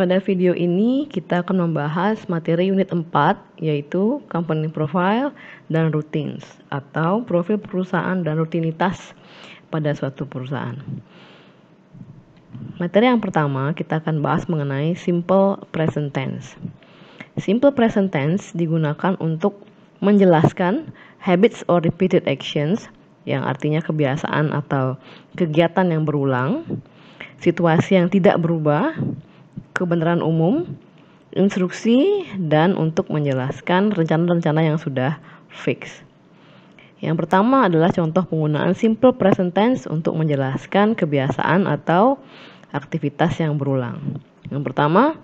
Pada video ini kita akan membahas materi unit 4 yaitu company profile dan routines atau profil perusahaan dan rutinitas pada suatu perusahaan. Materi yang pertama kita akan bahas mengenai simple present tense. Simple present tense digunakan untuk menjelaskan habits or repeated actions yang artinya kebiasaan atau kegiatan yang berulang, situasi yang tidak berubah, kebenaran umum, instruksi, dan untuk menjelaskan rencana-rencana yang sudah fix. Yang pertama adalah contoh penggunaan simple present tense untuk menjelaskan kebiasaan atau aktivitas yang berulang. Yang pertama,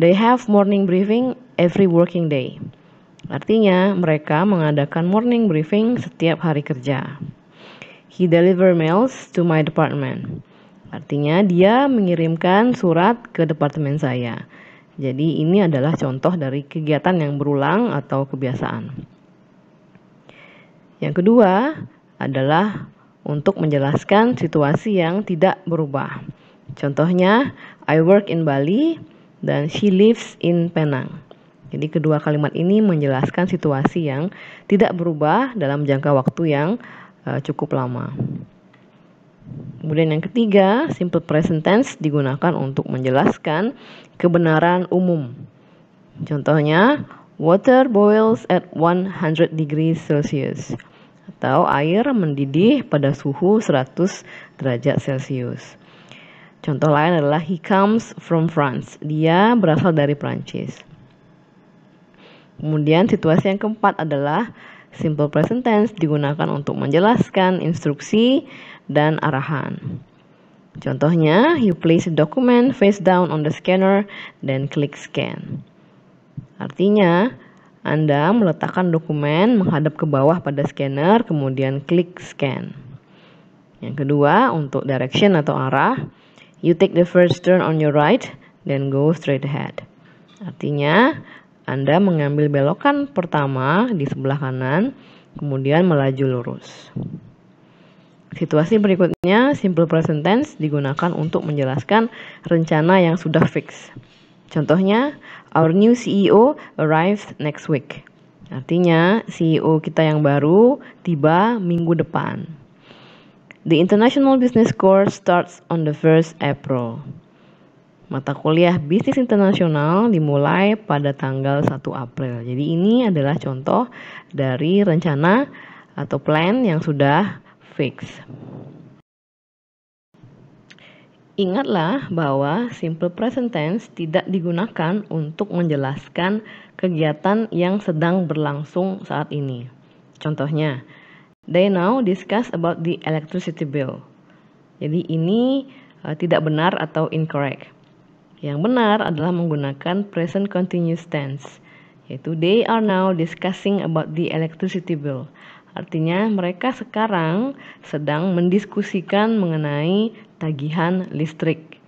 they have morning briefing every working day. Artinya, mereka mengadakan morning briefing setiap hari kerja. He deliver mails to my department. Artinya dia mengirimkan surat ke departemen saya. Jadi ini adalah contoh dari kegiatan yang berulang atau kebiasaan. Yang kedua adalah untuk menjelaskan situasi yang tidak berubah. Contohnya, I work in Bali dan she lives in Penang. Jadi kedua kalimat ini menjelaskan situasi yang tidak berubah dalam jangka waktu yang eh, cukup lama. Kemudian yang ketiga, simple present tense digunakan untuk menjelaskan kebenaran umum. Contohnya, water boils at 100 degrees Celsius atau air mendidih pada suhu 100 derajat Celsius. Contoh lain adalah he comes from France. Dia berasal dari Prancis. Kemudian situasi yang keempat adalah Simple present tense digunakan untuk menjelaskan instruksi dan arahan. Contohnya, you place a document face down on the scanner, then click scan. Artinya, Anda meletakkan dokumen menghadap ke bawah pada scanner, kemudian klik scan. Yang kedua, untuk direction atau arah, you take the first turn on your right, then go straight ahead. Artinya, anda mengambil belokan pertama di sebelah kanan, kemudian melaju lurus. Situasi berikutnya, simple present tense digunakan untuk menjelaskan rencana yang sudah fix. Contohnya, our new CEO arrives next week. Artinya, CEO kita yang baru tiba minggu depan. The international business course starts on the 1st April. Mata kuliah bisnis internasional dimulai pada tanggal 1 April. Jadi ini adalah contoh dari rencana atau plan yang sudah fix. Ingatlah bahwa simple present tense tidak digunakan untuk menjelaskan kegiatan yang sedang berlangsung saat ini. Contohnya, they now discuss about the electricity bill. Jadi ini uh, tidak benar atau incorrect. Yang benar adalah menggunakan present continuous tense, yaitu they are now discussing about the electricity bill. Artinya mereka sekarang sedang mendiskusikan mengenai tagihan listrik.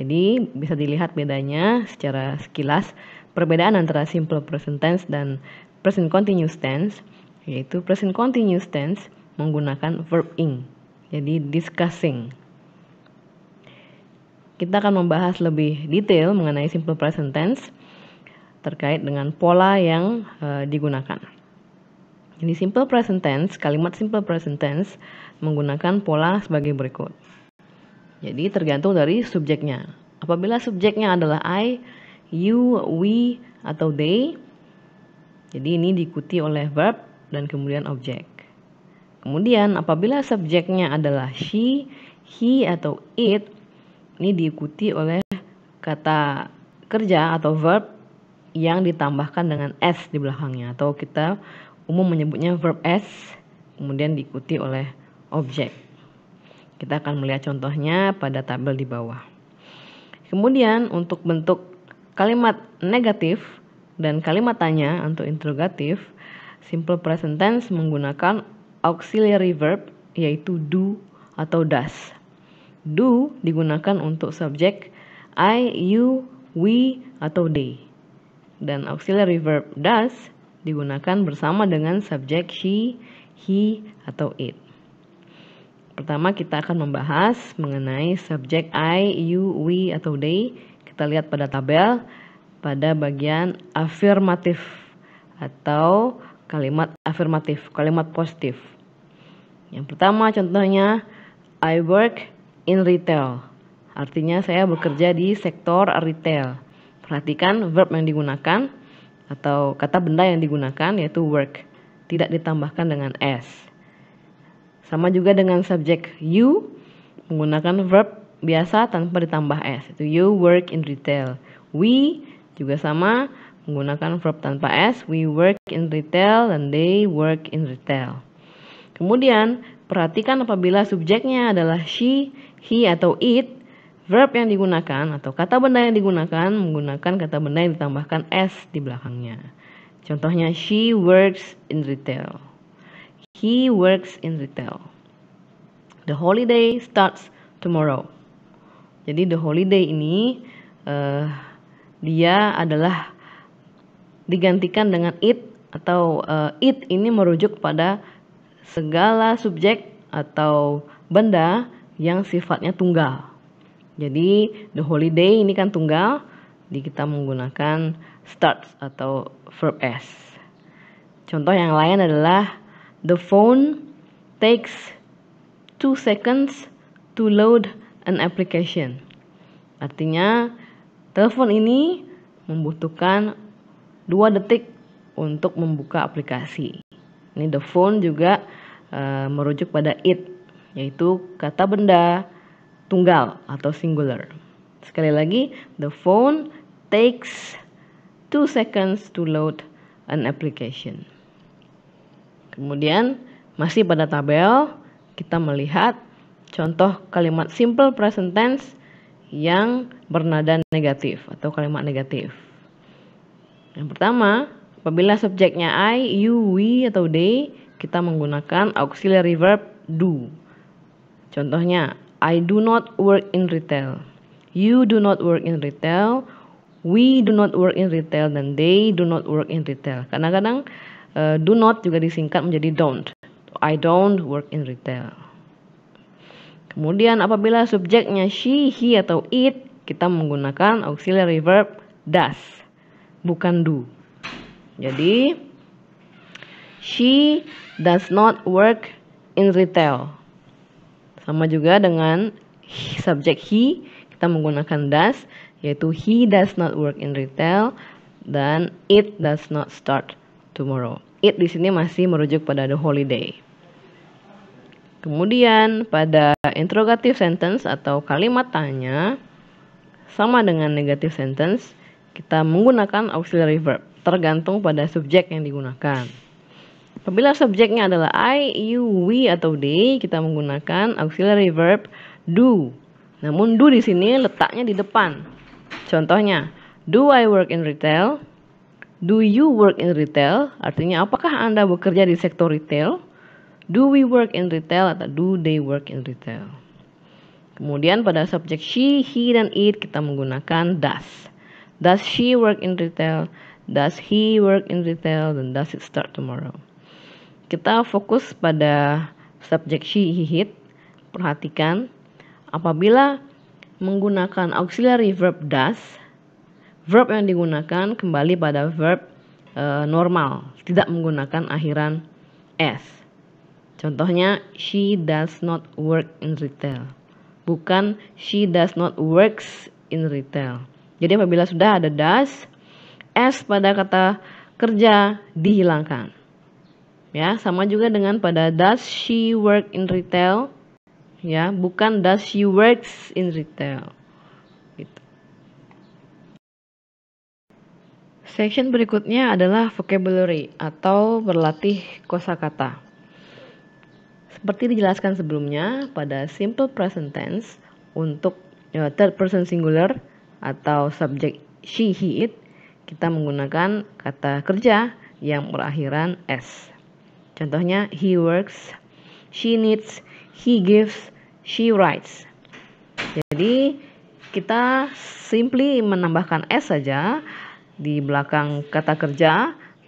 Jadi bisa dilihat bedanya secara sekilas perbedaan antara simple present tense dan present continuous tense yaitu present continuous tense menggunakan verb ing. Jadi discussing kita akan membahas lebih detail mengenai simple present tense terkait dengan pola yang e, digunakan. Jadi simple present tense, kalimat simple present tense menggunakan pola sebagai berikut. Jadi tergantung dari subjeknya. Apabila subjeknya adalah I, you, we, atau they, jadi ini diikuti oleh verb dan kemudian objek. Kemudian apabila subjeknya adalah she, he, atau it, ini diikuti oleh kata kerja atau verb yang ditambahkan dengan s di belakangnya atau kita umum menyebutnya verb s kemudian diikuti oleh objek. Kita akan melihat contohnya pada tabel di bawah. Kemudian untuk bentuk kalimat negatif dan kalimat tanya untuk interrogatif, simple present tense menggunakan auxiliary verb yaitu do atau does. Do digunakan untuk subjek I, you, we, atau they. Dan auxiliary verb does digunakan bersama dengan subjek she, he, atau it. Pertama kita akan membahas mengenai subjek I, you, we, atau they. Kita lihat pada tabel pada bagian afirmatif atau kalimat afirmatif, kalimat positif. Yang pertama contohnya I work in retail. Artinya saya bekerja di sektor retail. Perhatikan verb yang digunakan atau kata benda yang digunakan yaitu work. Tidak ditambahkan dengan s. Sama juga dengan subjek you menggunakan verb biasa tanpa ditambah s. Itu you work in retail. We juga sama menggunakan verb tanpa s. We work in retail dan they work in retail. Kemudian, perhatikan apabila subjeknya adalah she, he atau it, verb yang digunakan atau kata benda yang digunakan menggunakan kata benda yang ditambahkan s di belakangnya. Contohnya she works in retail. He works in retail. The holiday starts tomorrow. Jadi the holiday ini uh, dia adalah digantikan dengan it atau uh, it ini merujuk pada segala subjek atau benda yang sifatnya tunggal. Jadi the holiday ini kan tunggal, jadi kita menggunakan starts atau verb s. Contoh yang lain adalah the phone takes two seconds to load an application. Artinya telepon ini membutuhkan dua detik untuk membuka aplikasi. Ini the phone juga uh, merujuk pada it yaitu kata benda tunggal atau singular. Sekali lagi, the phone takes two seconds to load an application. Kemudian, masih pada tabel, kita melihat contoh kalimat simple present tense yang bernada negatif atau kalimat negatif. Yang pertama, apabila subjeknya I, you, we, atau they, kita menggunakan auxiliary verb do. Contohnya, I do not work in retail. You do not work in retail. We do not work in retail dan they do not work in retail. Kadang-kadang uh, do not juga disingkat menjadi don't. I don't work in retail. Kemudian apabila subjeknya she, he atau it, kita menggunakan auxiliary verb does, bukan do. Jadi she does not work in retail. Sama juga dengan subjek he, kita menggunakan does, yaitu he does not work in retail dan it does not start tomorrow. It di sini masih merujuk pada the holiday. Kemudian pada interrogative sentence atau kalimat tanya sama dengan negative sentence, kita menggunakan auxiliary verb tergantung pada subjek yang digunakan. Apabila subjeknya adalah I, you, we, atau they, kita menggunakan auxiliary verb do. Namun do di sini letaknya di depan. Contohnya, do I work in retail? Do you work in retail? Artinya, apakah Anda bekerja di sektor retail? Do we work in retail atau do they work in retail? Kemudian pada subjek she, he, dan it kita menggunakan does. Does she work in retail? Does he work in retail? Dan does it start tomorrow? Kita fokus pada subjek she it. Perhatikan apabila menggunakan auxiliary verb does, verb yang digunakan kembali pada verb e, normal, tidak menggunakan akhiran s. Contohnya she does not work in retail. Bukan she does not works in retail. Jadi apabila sudah ada does, s pada kata kerja dihilangkan. Ya, sama juga dengan pada does she work in retail? Ya, bukan does she works in retail. Gitu. Section berikutnya adalah vocabulary atau berlatih kosakata. Seperti dijelaskan sebelumnya pada simple present tense untuk eh, third person singular atau subject she he it kita menggunakan kata kerja yang berakhiran s. Contohnya he works, she needs, he gives, she writes. Jadi kita simply menambahkan s saja di belakang kata kerja,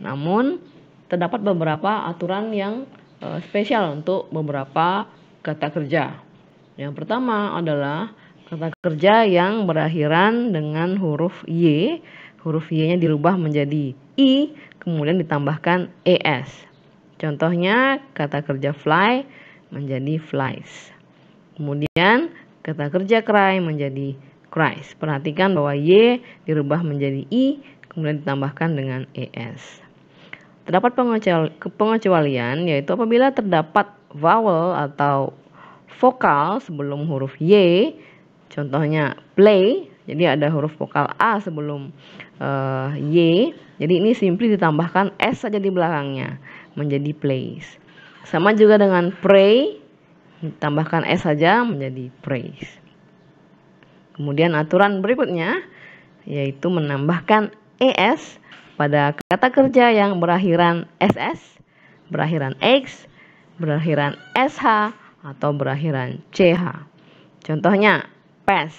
namun terdapat beberapa aturan yang eh, spesial untuk beberapa kata kerja. Yang pertama adalah kata kerja yang berakhiran dengan huruf y. Huruf y-nya dirubah menjadi i, kemudian ditambahkan es. Contohnya kata kerja fly menjadi flies. Kemudian kata kerja cry menjadi cries. Perhatikan bahwa y dirubah menjadi i kemudian ditambahkan dengan es. Terdapat pengecualian yaitu apabila terdapat vowel atau vokal sebelum huruf y, contohnya play jadi ada huruf vokal A sebelum uh, eh, Y. Jadi ini simply ditambahkan S saja di belakangnya menjadi place. Sama juga dengan pray, tambahkan S saja menjadi praise. Kemudian aturan berikutnya yaitu menambahkan ES pada kata kerja yang berakhiran SS, berakhiran X, berakhiran SH, atau berakhiran CH. Contohnya, pes,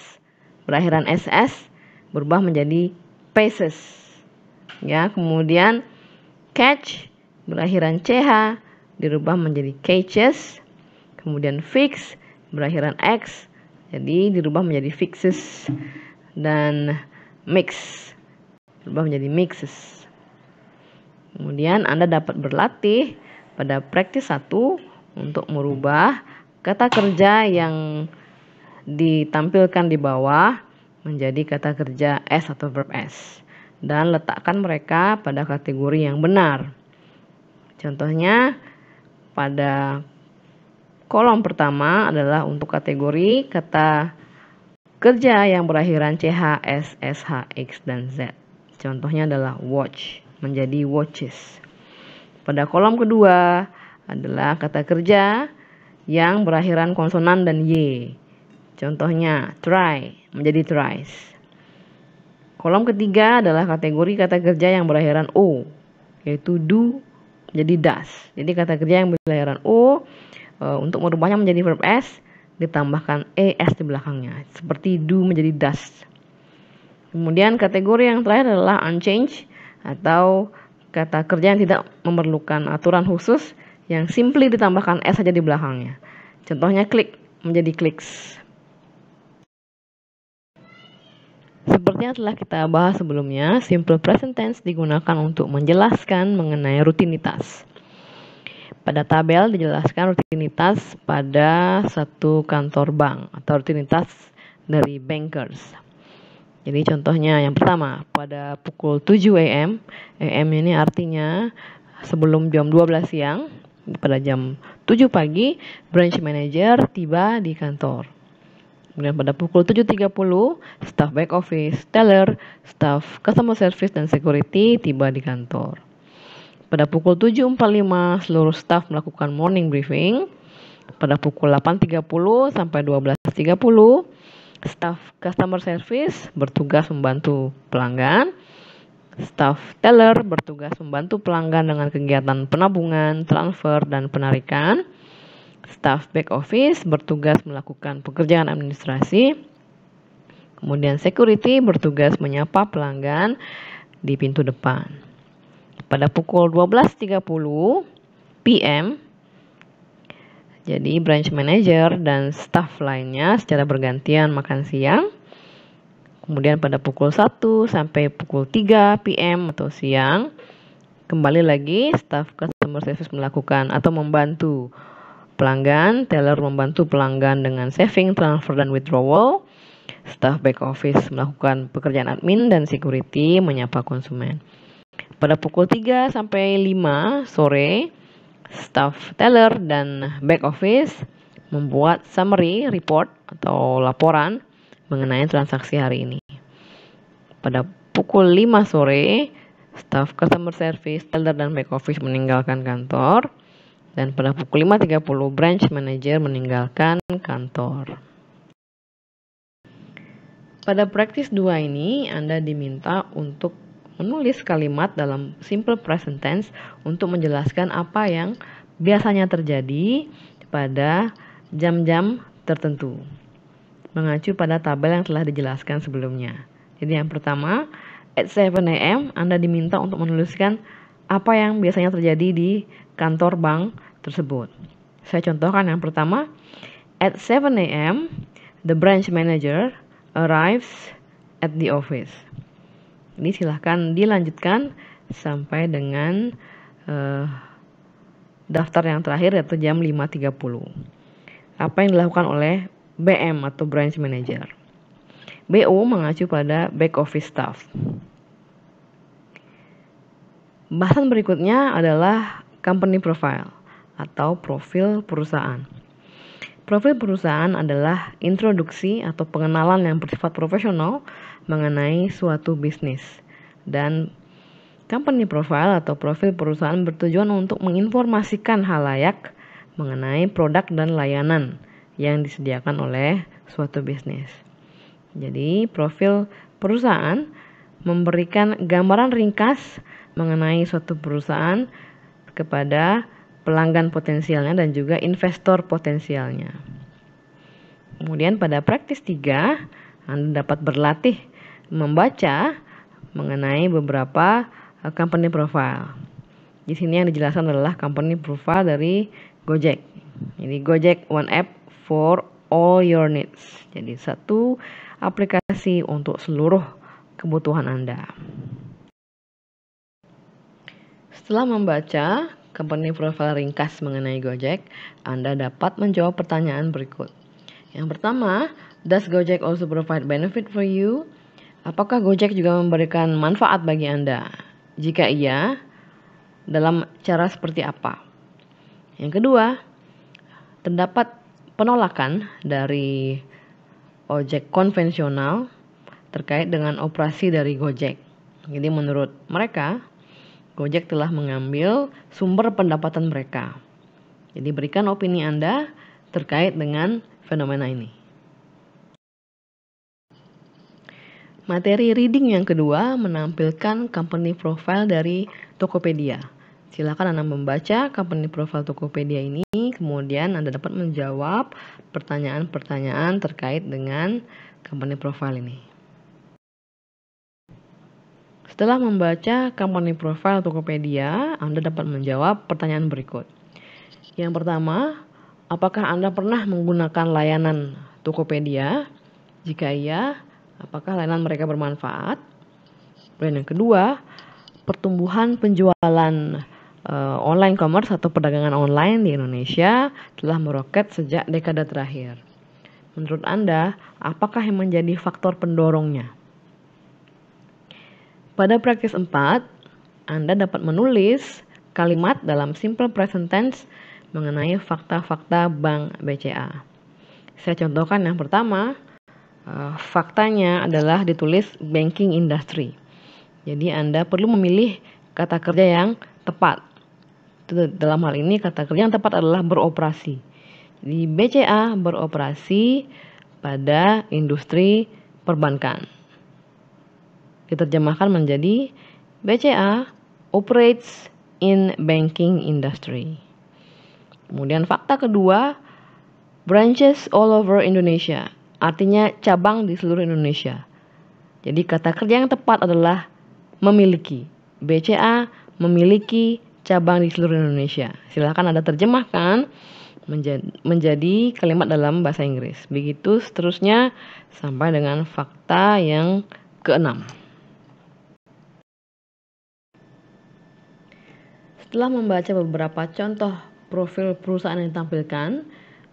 berakhiran SS, berubah menjadi paces. E ya, kemudian catch berakhiran CH dirubah menjadi cages, kemudian fix berakhiran X jadi dirubah menjadi fixes dan mix berubah menjadi mixes. Kemudian Anda dapat berlatih pada praktis 1 untuk merubah kata kerja yang ditampilkan di bawah menjadi kata kerja S atau verb S dan letakkan mereka pada kategori yang benar. Contohnya pada kolom pertama adalah untuk kategori kata kerja yang berakhiran CH, S, SH, X, dan Z. Contohnya adalah watch, menjadi watches. Pada kolom kedua adalah kata kerja yang berakhiran konsonan dan Y. Contohnya try, menjadi tries. Kolom ketiga adalah kategori kata kerja yang berakhiran O, yaitu do, jadi das. Jadi kata kerja yang berlayaran o e, untuk merubahnya menjadi verb e, s ditambahkan es di belakangnya. Seperti do menjadi das. Kemudian kategori yang terakhir adalah unchanged atau kata kerja yang tidak memerlukan aturan khusus yang simply ditambahkan s saja di belakangnya. Contohnya klik menjadi clicks. Seperti yang telah kita bahas sebelumnya, simple present tense digunakan untuk menjelaskan mengenai rutinitas. Pada tabel dijelaskan rutinitas pada satu kantor bank atau rutinitas dari bankers. Jadi contohnya yang pertama, pada pukul 7 AM, AM ini artinya sebelum jam 12 siang, pada jam 7 pagi, branch manager tiba di kantor. Kemudian pada pukul 7.30, staff back office, teller, staff customer service, dan security tiba di kantor. Pada pukul 7.45, seluruh staff melakukan morning briefing. Pada pukul 8.30 sampai 12.30, staff customer service bertugas membantu pelanggan. staff teller bertugas membantu pelanggan dengan kegiatan penabungan, transfer, dan penarikan Staff back office bertugas melakukan pekerjaan administrasi, kemudian security bertugas menyapa pelanggan di pintu depan. Pada pukul 12.30 PM, jadi branch manager dan staff lainnya secara bergantian makan siang. Kemudian pada pukul 1 sampai pukul 3 PM atau siang, kembali lagi staff customer service melakukan atau membantu pelanggan, teller membantu pelanggan dengan saving, transfer, dan withdrawal, staff back office melakukan pekerjaan admin dan security menyapa konsumen. Pada pukul 3 sampai 5 sore, staff teller dan back office membuat summary report atau laporan mengenai transaksi hari ini. Pada pukul 5 sore, staff customer service, teller, dan back office meninggalkan kantor dan pada pukul 5.30 branch manager meninggalkan kantor. Pada praktis 2 ini, Anda diminta untuk menulis kalimat dalam simple present tense untuk menjelaskan apa yang biasanya terjadi pada jam-jam tertentu. Mengacu pada tabel yang telah dijelaskan sebelumnya. Jadi yang pertama, at 7 a.m. Anda diminta untuk menuliskan apa yang biasanya terjadi di kantor bank tersebut. Saya contohkan yang pertama, at 7 a.m. the branch manager arrives at the office. Ini silahkan dilanjutkan sampai dengan uh, daftar yang terakhir yaitu jam 5.30. Apa yang dilakukan oleh BM atau branch manager? BO mengacu pada back office staff. Bahasan berikutnya adalah company profile atau profil perusahaan. Profil perusahaan adalah introduksi atau pengenalan yang bersifat profesional mengenai suatu bisnis. Dan company profile atau profil perusahaan bertujuan untuk menginformasikan hal layak mengenai produk dan layanan yang disediakan oleh suatu bisnis. Jadi, profil perusahaan memberikan gambaran ringkas mengenai suatu perusahaan kepada pelanggan potensialnya dan juga investor potensialnya. Kemudian pada praktis 3, Anda dapat berlatih membaca mengenai beberapa eh, company profile. Di sini yang dijelaskan adalah company profile dari Gojek. Ini Gojek One App for all your needs. Jadi satu aplikasi untuk seluruh kebutuhan Anda. Setelah membaca company profile ringkas mengenai Gojek, Anda dapat menjawab pertanyaan berikut. Yang pertama, does Gojek also provide benefit for you? Apakah Gojek juga memberikan manfaat bagi Anda? Jika iya, dalam cara seperti apa? Yang kedua, terdapat penolakan dari ojek konvensional terkait dengan operasi dari Gojek. Jadi menurut mereka, Gojek telah mengambil sumber pendapatan mereka. Jadi berikan opini Anda terkait dengan fenomena ini. Materi reading yang kedua menampilkan company profile dari Tokopedia. Silakan Anda membaca company profile Tokopedia ini, kemudian Anda dapat menjawab pertanyaan-pertanyaan terkait dengan company profile ini. Setelah membaca company profile Tokopedia, Anda dapat menjawab pertanyaan berikut. Yang pertama, apakah Anda pernah menggunakan layanan Tokopedia? Jika iya, apakah layanan mereka bermanfaat? Dan yang kedua, pertumbuhan penjualan uh, online commerce atau perdagangan online di Indonesia telah meroket sejak dekade terakhir. Menurut Anda, apakah yang menjadi faktor pendorongnya? Pada praktis 4, Anda dapat menulis kalimat dalam simple present tense mengenai fakta-fakta Bank BCA. Saya contohkan yang pertama, eh, faktanya adalah ditulis banking industry. Jadi Anda perlu memilih kata kerja yang tepat. Dalam hal ini kata kerja yang tepat adalah beroperasi. Di BCA beroperasi pada industri perbankan diterjemahkan menjadi BCA operates in banking industry. Kemudian fakta kedua, branches all over Indonesia, artinya cabang di seluruh Indonesia. Jadi kata kerja yang tepat adalah memiliki. BCA memiliki cabang di seluruh Indonesia. Silahkan Anda terjemahkan menjadi, menjadi kalimat dalam bahasa Inggris. Begitu seterusnya sampai dengan fakta yang keenam. Setelah membaca beberapa contoh profil perusahaan yang ditampilkan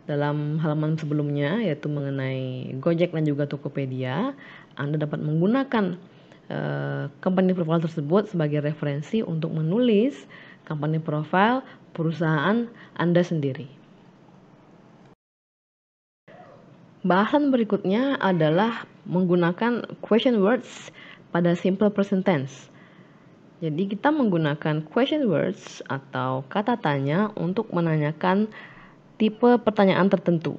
dalam halaman sebelumnya yaitu mengenai Gojek dan juga Tokopedia, Anda dapat menggunakan uh, company profile tersebut sebagai referensi untuk menulis company profile perusahaan Anda sendiri. Bahasan berikutnya adalah menggunakan question words pada simple present tense. Jadi kita menggunakan question words atau kata tanya untuk menanyakan tipe pertanyaan tertentu.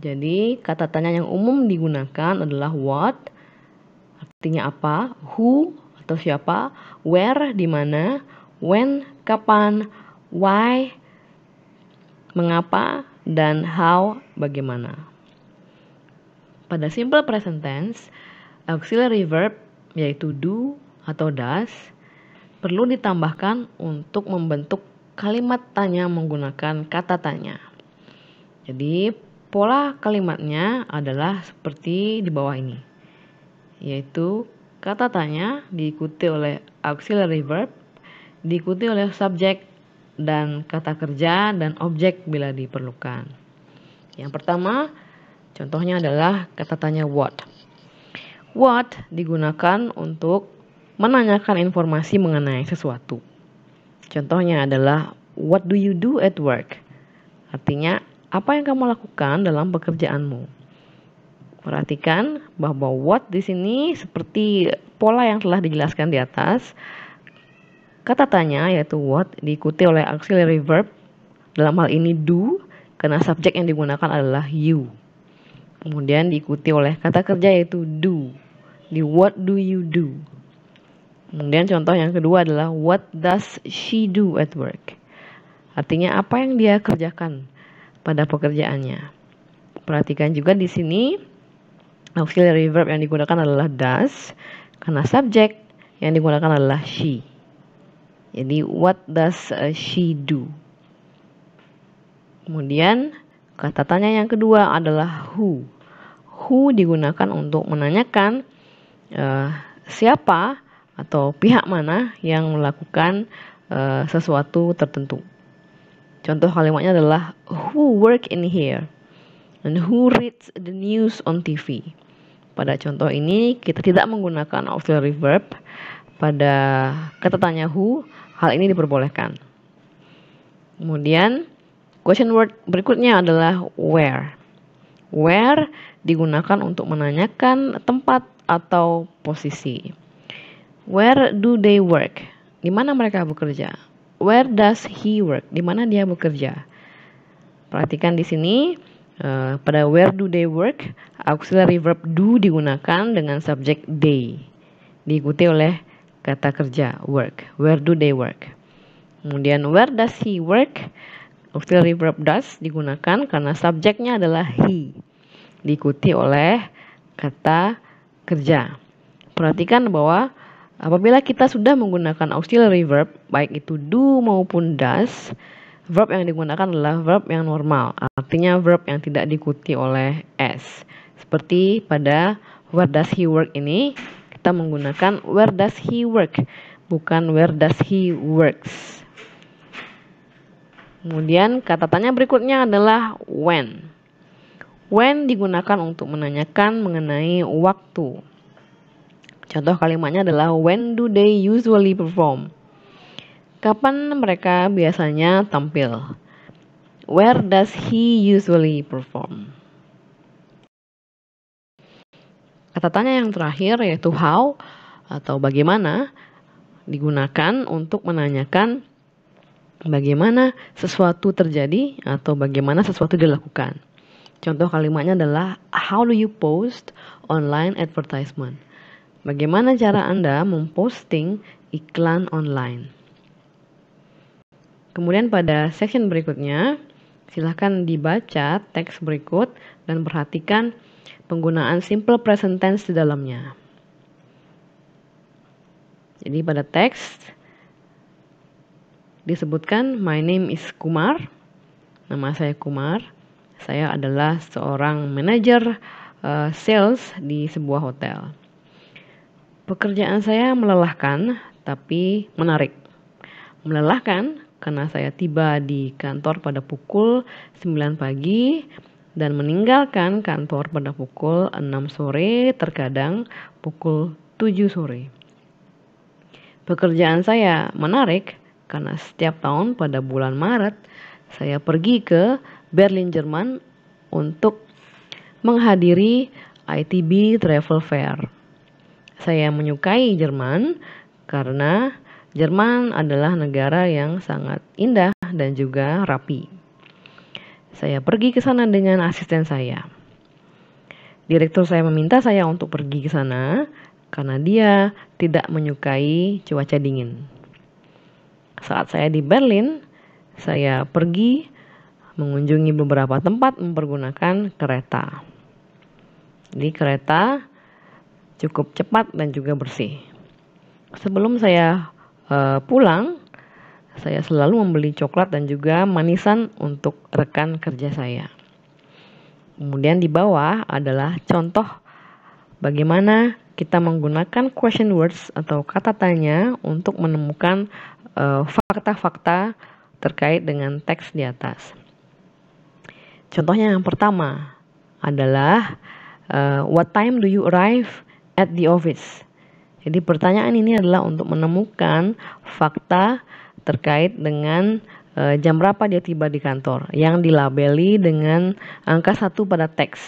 Jadi kata tanya yang umum digunakan adalah what artinya apa, who atau siapa, where di mana, when kapan, why mengapa dan how bagaimana. Pada simple present tense, auxiliary verb yaitu do atau das perlu ditambahkan untuk membentuk kalimat tanya menggunakan kata tanya. Jadi, pola kalimatnya adalah seperti di bawah ini, yaitu kata tanya diikuti oleh auxiliary verb, diikuti oleh subjek dan kata kerja dan objek bila diperlukan. Yang pertama, contohnya adalah kata tanya what. What digunakan untuk menanyakan informasi mengenai sesuatu. Contohnya adalah what do you do at work? Artinya, apa yang kamu lakukan dalam pekerjaanmu? Perhatikan bahwa what di sini seperti pola yang telah dijelaskan di atas. Kata tanya yaitu what diikuti oleh auxiliary verb dalam hal ini do karena subjek yang digunakan adalah you. Kemudian diikuti oleh kata kerja yaitu do. Di what do you do? Kemudian contoh yang kedua adalah what does she do at work? Artinya apa yang dia kerjakan pada pekerjaannya. Perhatikan juga di sini auxiliary verb yang digunakan adalah does karena subjek yang digunakan adalah she. Jadi what does she do? Kemudian kata tanya yang kedua adalah who. Who digunakan untuk menanyakan uh, siapa atau pihak mana yang melakukan uh, sesuatu tertentu. Contoh kalimatnya adalah who work in here and who reads the news on TV. Pada contoh ini kita tidak menggunakan auxiliary verb. Pada kata tanya who, hal ini diperbolehkan. Kemudian question word berikutnya adalah where. Where digunakan untuk menanyakan tempat atau posisi. Where do they work? Di mana mereka bekerja? Where does he work? Di mana dia bekerja? Perhatikan di sini eh, pada where do they work, auxiliary verb do digunakan dengan subjek they. Diikuti oleh kata kerja work. Where do they work? Kemudian where does he work? Auxiliary verb does digunakan karena subjeknya adalah he. Diikuti oleh kata kerja. Perhatikan bahwa Apabila kita sudah menggunakan auxiliary verb, baik itu do maupun does, verb yang digunakan adalah verb yang normal, artinya verb yang tidak diikuti oleh s. Seperti pada where does he work ini, kita menggunakan where does he work, bukan where does he works. Kemudian kata tanya berikutnya adalah when. When digunakan untuk menanyakan mengenai waktu. Contoh kalimatnya adalah when do they usually perform? Kapan mereka biasanya tampil? Where does he usually perform? Kata tanya yang terakhir yaitu how atau bagaimana digunakan untuk menanyakan bagaimana sesuatu terjadi atau bagaimana sesuatu dilakukan. Contoh kalimatnya adalah how do you post online advertisement? Bagaimana cara Anda memposting iklan online? Kemudian pada section berikutnya, silahkan dibaca teks berikut dan perhatikan penggunaan simple present tense di dalamnya. Jadi pada teks disebutkan my name is Kumar. Nama saya Kumar. Saya adalah seorang manajer uh, sales di sebuah hotel. Pekerjaan saya melelahkan tapi menarik. Melelahkan karena saya tiba di kantor pada pukul 9 pagi dan meninggalkan kantor pada pukul 6 sore, terkadang pukul 7 sore. Pekerjaan saya menarik karena setiap tahun pada bulan Maret saya pergi ke Berlin, Jerman untuk menghadiri ITB Travel Fair. Saya menyukai Jerman karena Jerman adalah negara yang sangat indah dan juga rapi. Saya pergi ke sana dengan asisten saya. Direktur saya meminta saya untuk pergi ke sana karena dia tidak menyukai cuaca dingin. Saat saya di Berlin, saya pergi mengunjungi beberapa tempat mempergunakan kereta. Di kereta cukup cepat dan juga bersih. Sebelum saya uh, pulang, saya selalu membeli coklat dan juga manisan untuk rekan kerja saya. Kemudian di bawah adalah contoh bagaimana kita menggunakan question words atau kata tanya untuk menemukan fakta eh, fakta-fakta terkait dengan teks di atas. Contohnya yang pertama adalah uh, what time do you arrive at the office. Jadi pertanyaan ini adalah untuk menemukan fakta terkait dengan uh, jam berapa dia tiba di kantor yang dilabeli dengan angka 1 pada teks.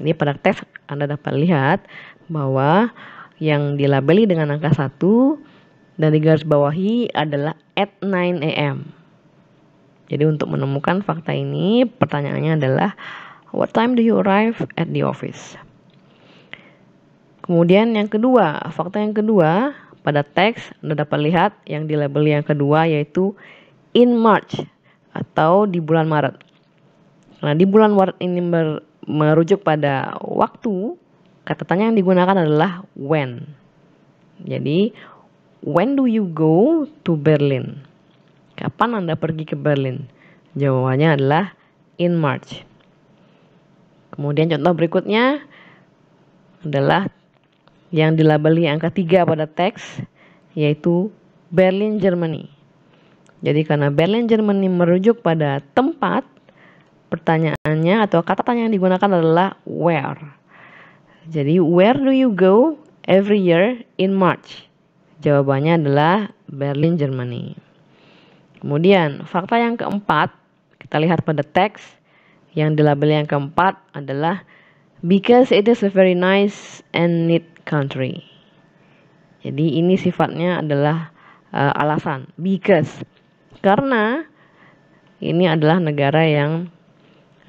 Ini pada teks Anda dapat lihat bahwa yang dilabeli dengan angka 1 dan digaris bawahi adalah at 9 a.m. Jadi untuk menemukan fakta ini pertanyaannya adalah what time do you arrive at the office? Kemudian yang kedua, fakta yang kedua, pada teks Anda dapat lihat yang di label yang kedua yaitu in March atau di bulan Maret. Nah, di bulan Maret ini merujuk pada waktu, kata tanya yang digunakan adalah when. Jadi, when do you go to Berlin? Kapan Anda pergi ke Berlin? Jawabannya adalah in March. Kemudian contoh berikutnya adalah yang dilabeli angka 3 pada teks yaitu Berlin, Germany. Jadi karena Berlin, Germany merujuk pada tempat, pertanyaannya atau kata tanya yang digunakan adalah where. Jadi where do you go every year in March? Jawabannya adalah Berlin, Germany. Kemudian fakta yang keempat, kita lihat pada teks yang dilabeli yang keempat adalah because it is a very nice and neat country. Jadi ini sifatnya adalah uh, alasan because karena ini adalah negara yang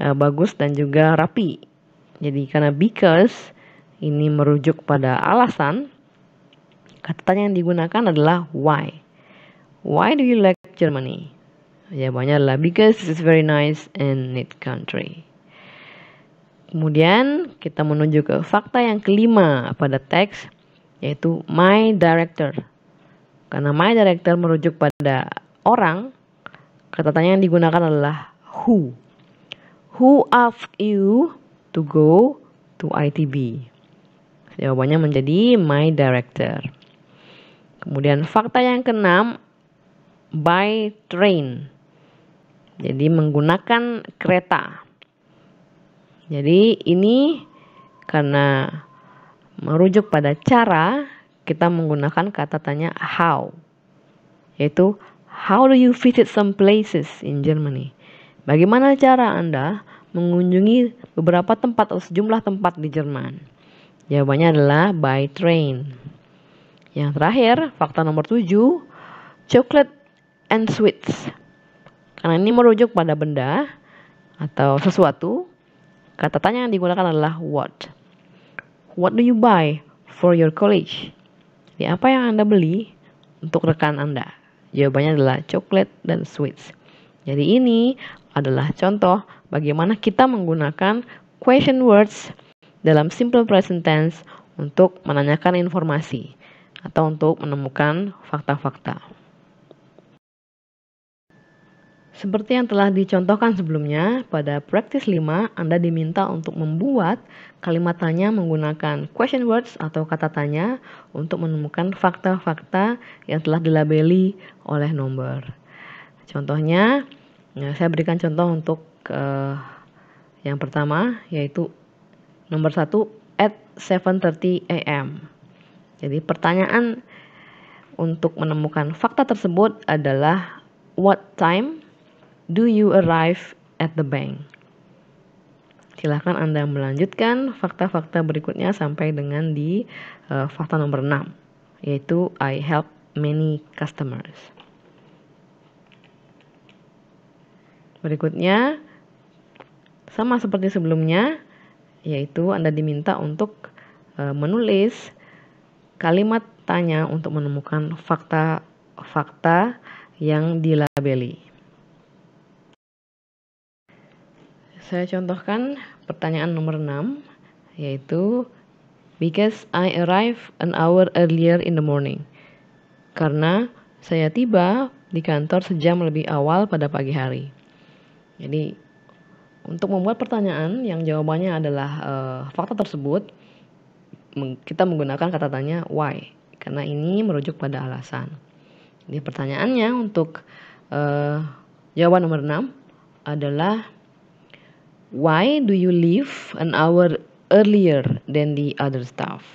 uh, bagus dan juga rapi. Jadi karena because ini merujuk pada alasan, Kata tanya yang digunakan adalah why. Why do you like Germany? Jawabannya ya, adalah because it's very nice and neat country. Kemudian kita menuju ke fakta yang kelima pada teks yaitu my director. Karena my director merujuk pada orang, kata tanya yang digunakan adalah who. Who asked you to go to ITB? Jawabannya menjadi my director. Kemudian fakta yang keenam by train. Jadi menggunakan kereta. Jadi ini karena merujuk pada cara kita menggunakan kata tanya how yaitu how do you visit some places in Germany? Bagaimana cara Anda mengunjungi beberapa tempat atau sejumlah tempat di Jerman? Jawabannya adalah by train. Yang terakhir, fakta nomor 7, chocolate and sweets. Karena ini merujuk pada benda atau sesuatu Kata tanya yang digunakan adalah what. What do you buy for your college? Jadi ya, apa yang Anda beli untuk rekan Anda? Jawabannya adalah coklat dan sweets. Jadi ini adalah contoh bagaimana kita menggunakan question words dalam simple present tense untuk menanyakan informasi atau untuk menemukan fakta-fakta. Seperti yang telah dicontohkan sebelumnya, pada praktis 5 Anda diminta untuk membuat kalimat tanya menggunakan question words atau kata tanya untuk menemukan fakta-fakta yang telah dilabeli oleh nomor. Contohnya, ya, saya berikan contoh untuk uh, yang pertama yaitu nomor 1 at 7:30 a.m. Jadi pertanyaan untuk menemukan fakta tersebut adalah what time Do you arrive at the bank? Silahkan Anda melanjutkan fakta-fakta berikutnya sampai dengan di uh, fakta nomor 6, yaitu I help many customers. Berikutnya, sama seperti sebelumnya, yaitu Anda diminta untuk uh, menulis kalimat tanya untuk menemukan fakta-fakta yang dilabeli. saya contohkan pertanyaan nomor 6 yaitu because I arrive an hour earlier in the morning. Karena saya tiba di kantor sejam lebih awal pada pagi hari. Jadi untuk membuat pertanyaan yang jawabannya adalah uh, fakta tersebut kita menggunakan kata tanya why karena ini merujuk pada alasan. Jadi pertanyaannya untuk uh, jawaban nomor 6 adalah Why do you leave an hour earlier than the other staff?